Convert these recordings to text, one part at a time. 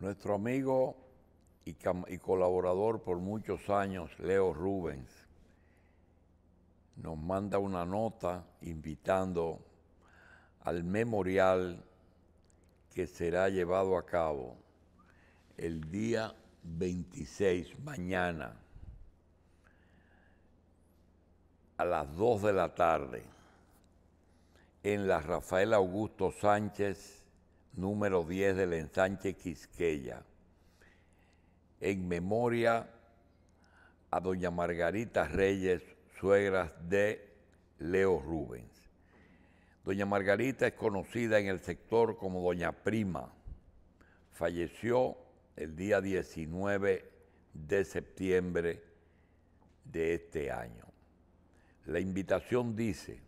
nuestro amigo y, colaborador por muchos años, Leo Rubens, nos manda una nota invitando al memorial que será llevado a cabo el día 26, mañana, a las 2 de la tarde, en la Rafael Augusto Sánchez número 10 del ensanche Quisqueya, en memoria a doña Margarita Reyes, suegra de Leo Rubens. Doña Margarita es conocida en el sector como doña Prima. Falleció el día 19 de septiembre de este año. La invitación dice,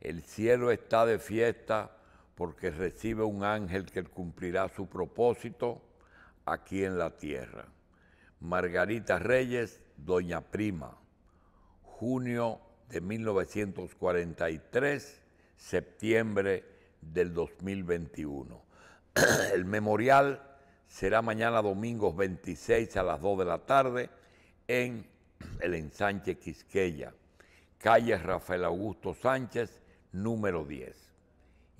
el cielo está de fiesta porque recibe un ángel que cumplirá su propósito aquí en la tierra. Margarita Reyes, Doña Prima, junio de 1943, septiembre del 2021. El memorial será mañana domingo 26 a las 2 de la tarde en el ensanche Quisqueya, calle Rafael Augusto Sánchez, número 10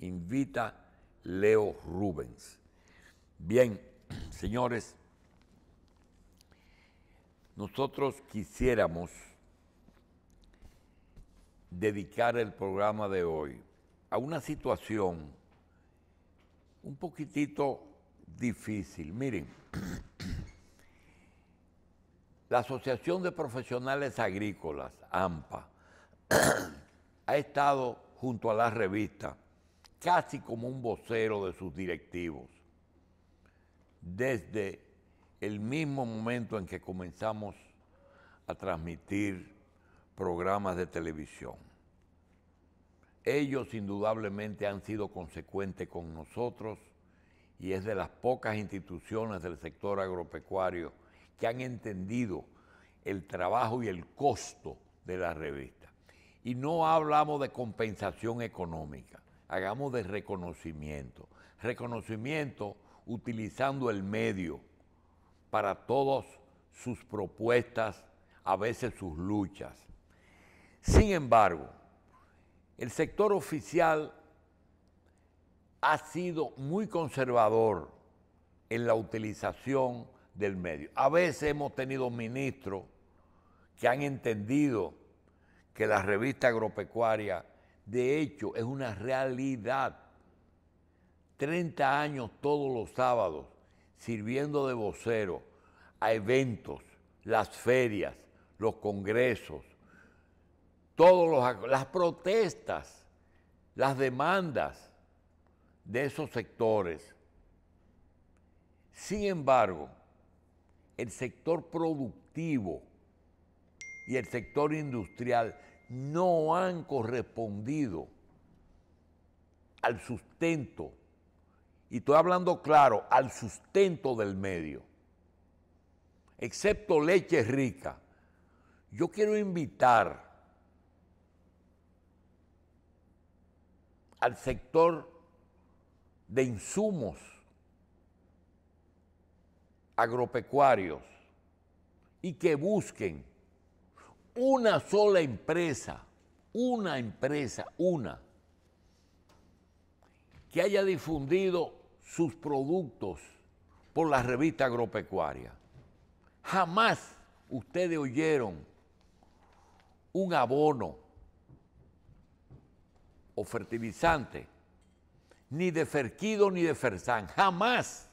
invita Leo Rubens. Bien, señores, nosotros quisiéramos dedicar el programa de hoy a una situación un poquitito difícil. Miren, la Asociación de Profesionales Agrícolas, AMPA, ha estado junto a la revista casi como un vocero de sus directivos. Desde el mismo momento en que comenzamos a transmitir programas de televisión. Ellos indudablemente han sido consecuentes con nosotros y es de las pocas instituciones del sector agropecuario que han entendido el trabajo y el costo de la revista. Y no hablamos de compensación económica hagamos de reconocimiento. Reconocimiento utilizando el medio para todas sus propuestas, a veces sus luchas. Sin embargo, el sector oficial ha sido muy conservador en la utilización del medio. A veces hemos tenido ministros que han entendido que la revista agropecuaria de hecho, es una realidad. 30 años todos los sábados, sirviendo de vocero a eventos, las ferias, los congresos, todas las protestas, las demandas de esos sectores. Sin embargo, el sector productivo y el sector industrial no han correspondido al sustento, y estoy hablando claro, al sustento del medio, excepto leche rica. Yo quiero invitar al sector de insumos agropecuarios y que busquen una sola empresa, una empresa, una, que haya difundido sus productos por la revista agropecuaria. Jamás ustedes oyeron un abono o fertilizante, ni de Ferquido ni de Fersán, jamás.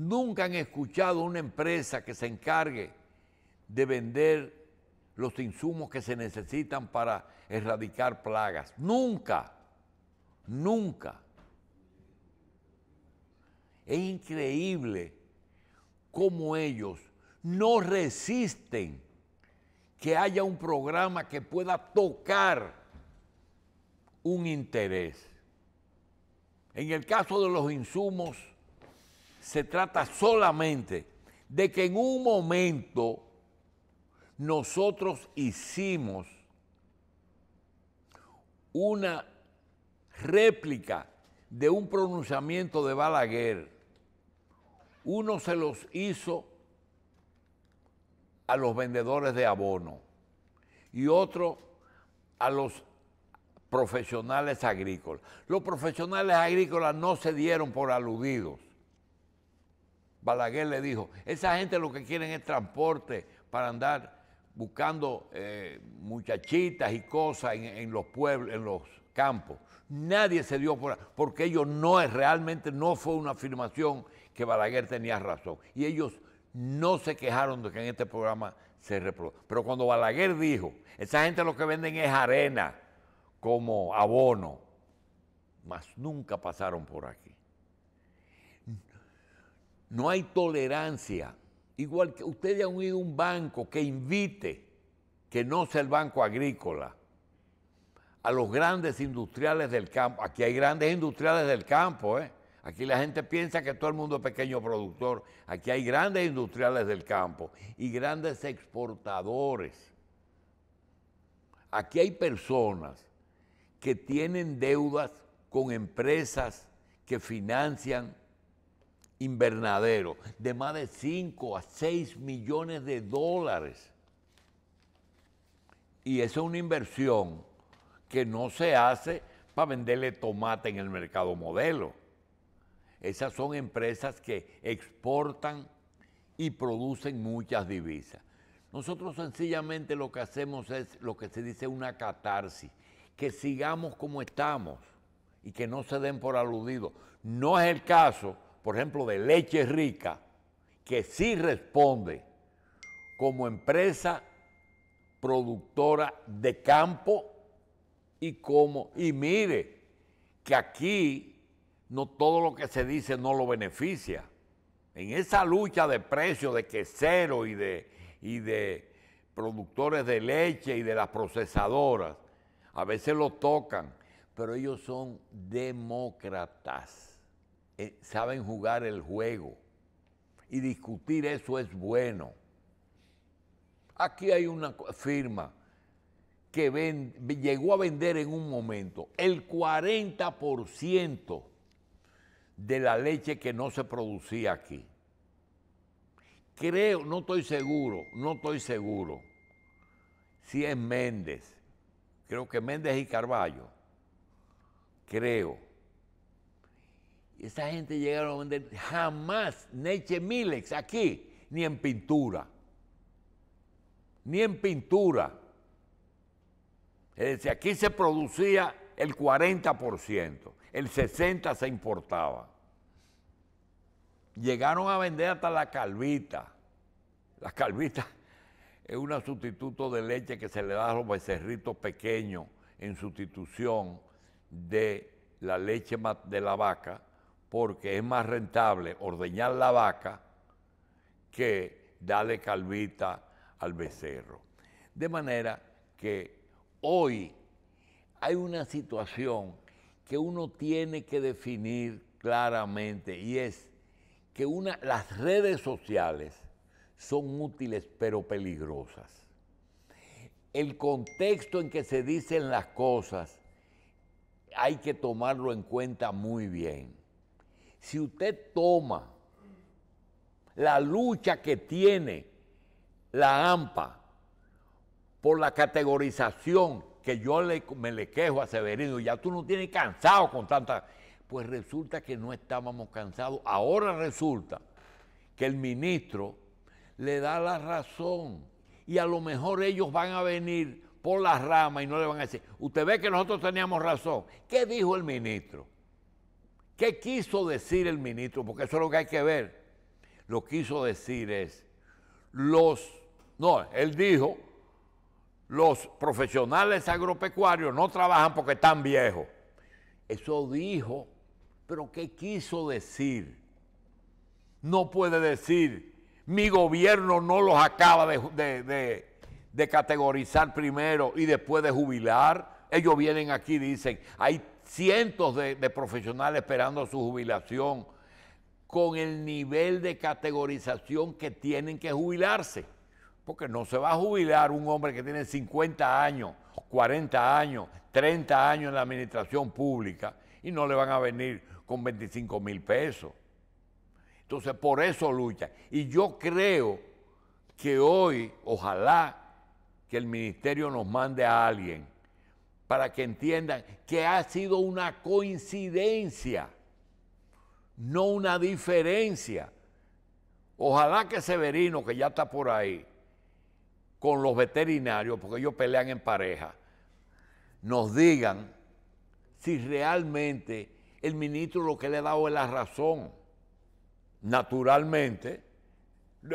Nunca han escuchado una empresa que se encargue de vender los insumos que se necesitan para erradicar plagas. Nunca, nunca. Es increíble cómo ellos no resisten que haya un programa que pueda tocar un interés. En el caso de los insumos se trata solamente de que en un momento nosotros hicimos una réplica de un pronunciamiento de Balaguer. Uno se los hizo a los vendedores de abono y otro a los profesionales agrícolas. Los profesionales agrícolas no se dieron por aludidos Balaguer le dijo, esa gente lo que quieren es transporte para andar buscando eh, muchachitas y cosas en, los pueblos, en los campos. Nadie se dio por porque ellos no es, realmente no fue una afirmación que Balaguer tenía razón. Y ellos no se quejaron de que en este programa se reprodujo. Pero cuando Balaguer dijo, esa gente lo que venden es arena como abono, mas nunca pasaron por aquí. No hay tolerancia. Igual que ustedes han oído un banco que invite, que no sea el banco agrícola, a los grandes industriales del campo. Aquí hay grandes industriales del campo, ¿eh? Aquí la gente piensa que todo el mundo es pequeño productor. Aquí hay grandes industriales del campo y grandes exportadores. Aquí hay personas que tienen deudas con empresas que financian invernadero de más de 5 a 6 millones de dólares. Y esa es una inversión que no se hace para venderle tomate en el mercado modelo. Esas son empresas que exportan y producen muchas divisas. Nosotros sencillamente lo que hacemos es lo que se dice una catarsis, que sigamos como estamos y que no se den por aludidos. No es el caso por ejemplo, de Leche Rica, que sí responde como empresa productora de campo y como, y mire, que aquí no todo lo que se dice no lo beneficia. En esa lucha de precios de quesero y de, y de productores de leche y de las procesadoras, a veces lo tocan, pero ellos son demócratas eh, saben jugar el juego. Y discutir eso es bueno. Aquí hay una firma que llegó a vender en un momento el 40% de la leche que no se producía aquí. Creo, no estoy seguro, no estoy seguro si es Méndez. Creo que Méndez y Carballo. Creo esa gente llegaron a vender jamás Neche Milex aquí, ni en pintura. Ni en pintura. Es decir, aquí se producía el 40%, el 60% se importaba. Llegaron a vender hasta la calvita. La calvita es un sustituto de leche que se le da a los becerritos pequeños en sustitución de la leche de la vaca porque es más rentable ordeñar la vaca que darle calvita al becerro. De manera que hoy hay una situación que uno tiene que definir claramente y es que una, las redes sociales son útiles pero peligrosas. El contexto en que se dicen las cosas hay que tomarlo en cuenta muy bien. Si usted toma la lucha que tiene la AMPA por la categorización que yo me le quejo a Severino, ya tú no tienes cansado con tanta... Pues resulta que no estábamos cansados. Ahora resulta que el ministro le da la razón y a lo mejor ellos van a venir por las ramas y no le van a decir, usted ve que nosotros teníamos razón. ¿Qué dijo el ministro? ¿Qué quiso decir el ministro? Porque eso es lo que hay que ver. Lo quiso decir es, los, no, él dijo, los profesionales agropecuarios no trabajan porque están viejos. Eso dijo, pero ¿qué quiso decir? No puede decir, mi gobierno no los acaba de, categorizar primero y después de jubilar. Ellos vienen aquí y dicen, hay cientos de, profesionales esperando su jubilación, con el nivel de categorización que tienen que jubilarse. Porque no se va a jubilar un hombre que tiene 50 años, 40 años, 30 años en la administración pública y no le van a venir con 25 mil pesos. Entonces, por eso lucha. Y yo creo que hoy, ojalá, que el ministerio nos mande a alguien para que entiendan que ha sido una coincidencia, no una diferencia. Ojalá que Severino, que ya está por ahí, con los veterinarios, porque ellos pelean en pareja, nos digan si realmente el ministro lo que le ha dado es la razón. Naturalmente,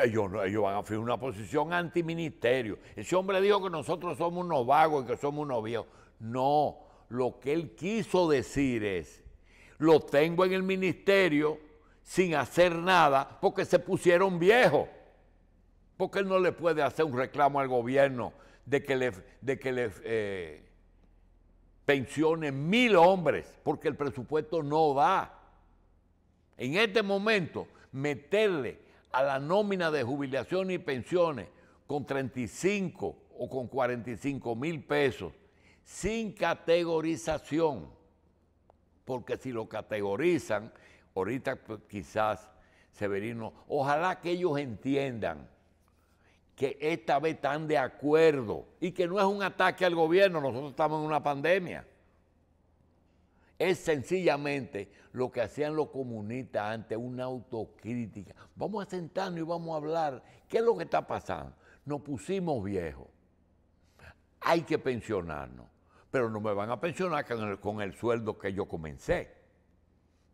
ellos, van a firmar una posición antiministerio. Ese hombre dijo que nosotros somos unos vagos y que somos unos viejos. No, lo que él quiso decir es, lo tengo en el ministerio sin hacer nada porque se pusieron viejos. Porque él no le puede hacer un reclamo al gobierno de que le, de que eh, mil hombres, porque el presupuesto no da. En este momento, meterle a la nómina de jubilación y pensiones con 35 o con 45 mil pesos sin categorización, porque si lo categorizan, ahorita pues, quizás Severino, ojalá que ellos entiendan que esta vez están de acuerdo y que no es un ataque al gobierno, nosotros estamos en una pandemia. Es sencillamente lo que hacían los comunistas ante una autocrítica. Vamos a sentarnos y vamos a hablar. ¿Qué es lo que está pasando? Nos pusimos viejos. Hay que pensionarnos pero no me van a pensionar con el, sueldo que yo comencé.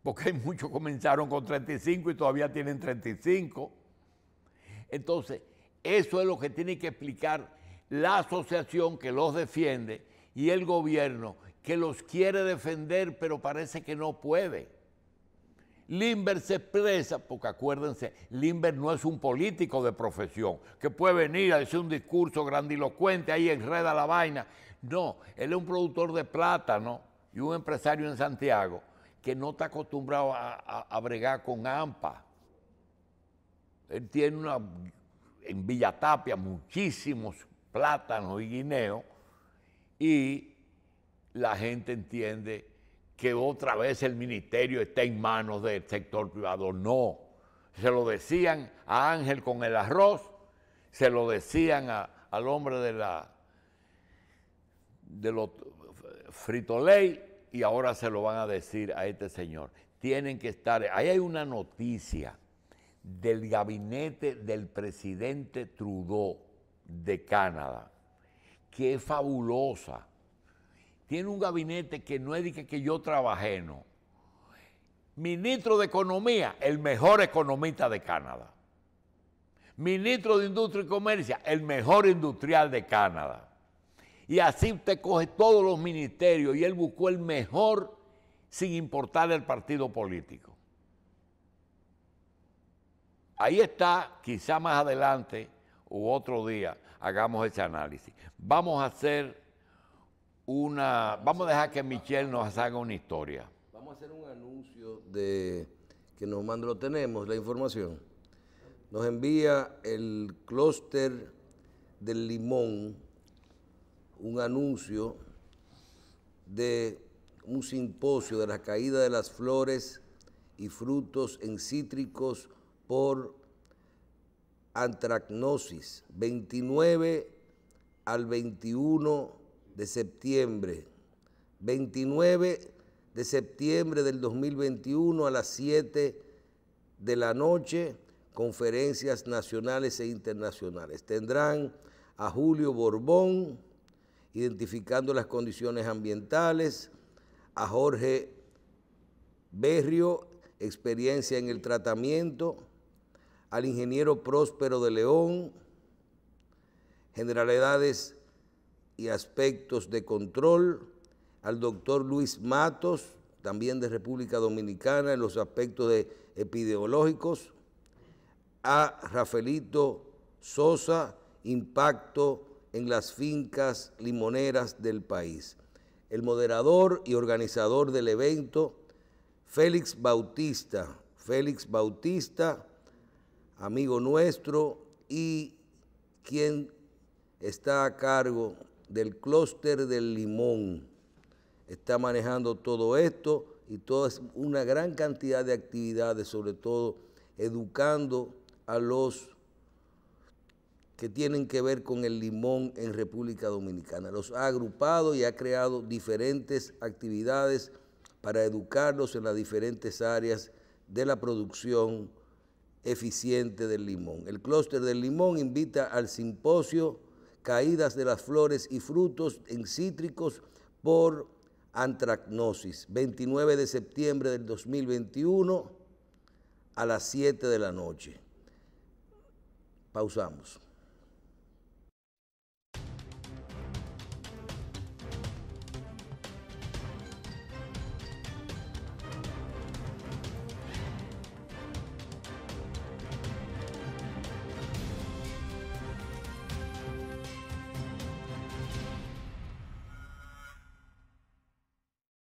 Porque hay muchos comenzaron con 35 y todavía tienen 35. Entonces, eso es lo que tiene que explicar la asociación que los defiende y el gobierno que los quiere defender, pero parece que no puede. Limber se expresa, porque acuérdense, Limber no es un político de profesión, que puede venir a decir un discurso grandilocuente, ahí enreda la vaina, no, él es un productor de plátano y un empresario en Santiago que no está acostumbrado a, bregar con AMPA. Él tiene una, en Villatapia muchísimos plátanos y guineos y la gente entiende que otra vez el ministerio está en manos del sector privado. No, se lo decían a Ángel con el arroz, se lo decían al hombre de la, de los Frito Ley y ahora se lo van a decir a este señor. Tienen que estar, ahí hay una noticia del gabinete del presidente Trudeau de Canadá, que es fabulosa. Tiene un gabinete que no es de que, yo trabajé, no. Ministro de Economía, el mejor economista de Canadá. Ministro de Industria y Comercio, el mejor industrial de Canadá y así usted coge todos los ministerios y él buscó el mejor sin importar el partido político. Ahí está, quizá más adelante u otro día hagamos ese análisis. Vamos a hacer una, vamos a dejar que Michelle nos haga una historia. Vamos a hacer un anuncio de que nos mandó, lo tenemos, la información. Nos envía el clúster del limón un anuncio de un simposio de la caída de las flores y frutos en cítricos por antracnosis, 29 al 21 de septiembre. 29 de septiembre del 2021 a las 7 de la noche, conferencias nacionales e internacionales. Tendrán a Julio Borbón, identificando las condiciones ambientales, a Jorge Berrio, experiencia en el tratamiento, al ingeniero Próspero de León, generalidades y aspectos de control, al doctor Luis Matos, también de República Dominicana, en los aspectos de epidemiológicos, a Rafaelito Sosa, impacto en las fincas limoneras del país. El moderador y organizador del evento, Félix Bautista, Félix Bautista, amigo nuestro y quien está a cargo del clúster del limón. Está manejando todo esto y toda una gran cantidad de actividades, sobre todo educando a los que tienen que ver con el limón en República Dominicana. Los ha agrupado y ha creado diferentes actividades para educarlos en las diferentes áreas de la producción eficiente del limón. El clúster del limón invita al simposio Caídas de las flores y frutos en cítricos por antracnosis, 29 de septiembre del 2021 a las 7 de la noche. Pausamos.